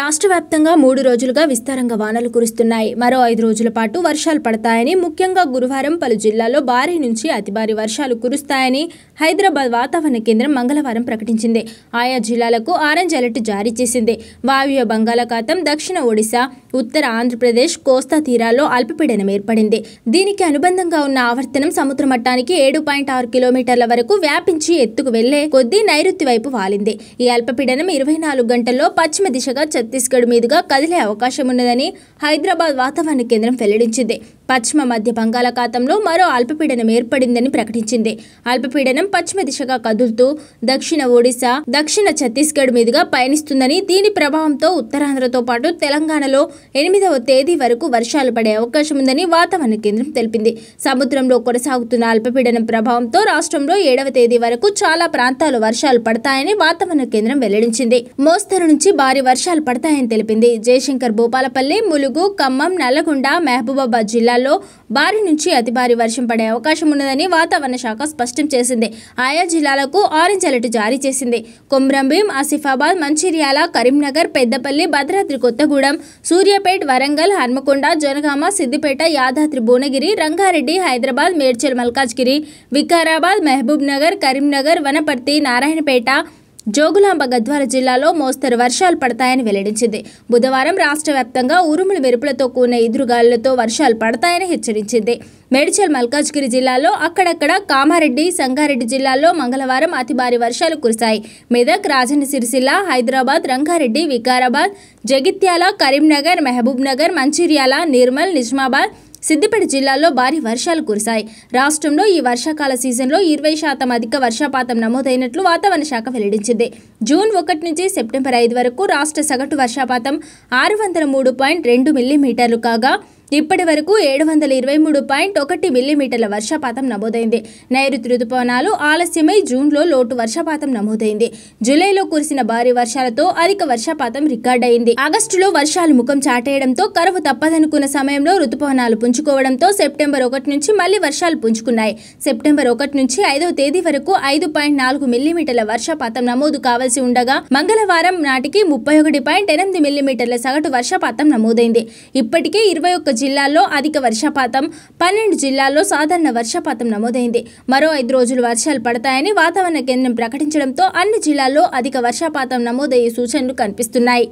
రాష్ట్ర వ్యాప్తంగా మూడు రోజులుగా విస్తారంగా వానలు కురుస్తున్నాయి మరో ఐదు రోజుల పాటు వర్షాలు పడతాయని ముఖ్యంగా గురువారం పలు జిల్లాల్లో భారీ నుంచి అతి భారీ వర్షాలు కురుస్తాయని హైదరాబాద్ వాతావరణ కేంద్రం మంగళవారం ప్రకటించింది ఆయా జిల్లాలకు ఆరెంజ్ అలర్ట్ జారీ చేసింది వాయువ్య బంగాళాఖాతం దక్షిణ ఒడిశా ఉత్తర ఆంధ్రప్రదేశ్ కోస్తా తీరాల్లో అల్పపీడనం ఏర్పడింది దీనికి అనుబంధంగా ఉన్న ఆవర్తనం సముద్ర మట్టానికి ఏడు పాయింట్ ఆరు కిలోమీటర్ల వరకు వ్యాపించి ఎత్తుకు వెళ్లే కొద్దీ నైరుతి వైపు వాలింది ఈ అల్పపీడనం ఇరవై నాలుగు గంటల్లో పశ్చిమ దిశగా ఛత్తీస్గఢ్ మీదుగా కదిలే అవకాశం ఉన్నదని హైదరాబాద్ వాతావరణ కేంద్రం వెల్లడించింది పశ్చిమ మధ్య బంగాళాఖాతంలో మరో అల్పపీడనం ఏర్పడిందని ప్రకటించింది అల్పపీడనం పశ్చిమ దిశగా కదులుతూ దక్షిణ ఒడిశా దక్షిణ ఛత్తీస్గఢ్ మీదుగా పయనిస్తుందని దీని ప్రభావంతో ఉత్తరాంధ్రతో పాటు తెలంగాణలో ఎనిమిదవ తేదీ వరకు వర్షాలు పడే అవకాశం ఉందని వాతావరణ కేంద్రం తెలిపింది సముద్రంలో కొనసాగుతున్న అల్పపీడనం ప్రభావంతో రాష్ట్రంలో ఏడవ తేదీ వరకు చాలా ప్రాంతాలు వర్షాలు పడతాయని వాతావరణ కేంద్రం వెల్లడించింది మోస్తరు నుంచి భారీ వర్షాలు పడతాయని తెలిపింది జయశంకర్ భూపాలపల్లి ములుగు ఖమ్మం నల్లగొండ మహబూబాబాద్ జిల్లా జిల్లాల్లో భారీ నుంచి అతి భారీ వర్షం పడే అవకాశం ఉన్నదని వాతావరణ శాఖ స్పష్టం చేసింది ఆయా జిల్లాలకు ఆరెంజ్ అలర్ట్ జారీ చేసింది కొమ్రంభీం ఆసిఫాబాద్ మంచిర్యాల కరీంనగర్ పెద్దపల్లి భద్రాద్రి కొత్తగూడెం సూర్యాపేట వరంగల్ హన్మకొండ జనగామ సిద్దిపేట యాదాద్రి భువనగిరి రంగారెడ్డి హైదరాబాద్ మేడ్చల్ మల్కాజ్గిరి వికారాబాద్ మహబూబ్ నగర్ కరీంనగర్ వనపర్తి నారాయణపేట జోగులాంబ గద్వాల జిల్లాలో మోస్తరు వర్షాలు పడతాయని వెల్లడించింది బుధవారం రాష్ట్ర వ్యాప్తంగా ఉరుములు మెరుపులతో కూడిన ఎదురుగాలులతో వర్షాలు పడతాయని హెచ్చరించింది మేడ్చల్ మల్కాజ్గిరి జిల్లాలో అక్కడక్కడ కామారెడ్డి సంగారెడ్డి జిల్లాల్లో మంగళవారం అతి భారీ వర్షాలు కురిశాయి మెదక్ రాజన్న సిరిసిల్ల హైదరాబాద్ రంగారెడ్డి వికారాబాద్ జగిత్యాల కరీంనగర్ నగర్ మంచిర్యాల నిర్మల్ నిజామాబాద్ సిద్దిపేట జిల్లాలో భారీ వర్షాలు కురిశాయి రాష్ట్రంలో ఈ వర్షాకాల సీజన్లో ఇరవై శాతం అధిక వర్షపాతం నమోదైనట్లు వాతావరణ శాఖ వెల్లడించింది జూన్ ఒకటి నుంచి సెప్టెంబర్ ఐదు వరకు రాష్ట్ర సగటు వర్షపాతం ఆరు వందల మూడు పాయింట్ రెండు మిల్లీమీటర్లు కాగా ఇప్పటి వరకు ఏడు వందల ఇరవై మూడు పాయింట్ ఒకటి మిల్లీమీటర్ల వర్షపాతం నమోదైంది నైరుతి రుతుపవనాలు ఆలస్యమై జూన్లో లోటు వర్షపాతం నమోదైంది జూలైలో కురిసిన భారీ వర్షాలతో అధిక వర్షపాతం రికార్డ్ అయింది ఆగస్టులో వర్షాలు ముఖం చాటేయడంతో కరువు తప్పదనుకున్న సమయంలో రుతుపవనాలు పుంజుకోవడంతో సెప్టెంబర్ ఒకటి నుంచి మళ్లీ వర్షాలు పుంజుకున్నాయి సెప్టెంబర్ ఒకటి నుంచి ఐదవ తేదీ వరకు ఐదు పాయింట్ నాలుగు మిల్లీమీటర్ల వర్షపాతం నమోదు కావాల్సి ఉండగా మంగళవారం నాటికి ముప్పై ఒకటి పాయింట్ ఎనిమిది మిల్లీమీటర్ల సగటు వర్షపాతం నమోదైంది ఇప్పటికే ఇరవై ఒక్క జిల్లాల్లో అధిక వర్షపాతం పన్నెండు జిల్లాల్లో సాధారణ వర్షపాతం నమోదైంది మరో ఐదు రోజులు వర్షాలు పడతాయని వాతావరణ కేంద్రం ప్రకటించడంతో అన్ని జిల్లాల్లో అధిక వర్షపాతం నమోదయ్యే సూచనలు కనిపిస్తున్నాయి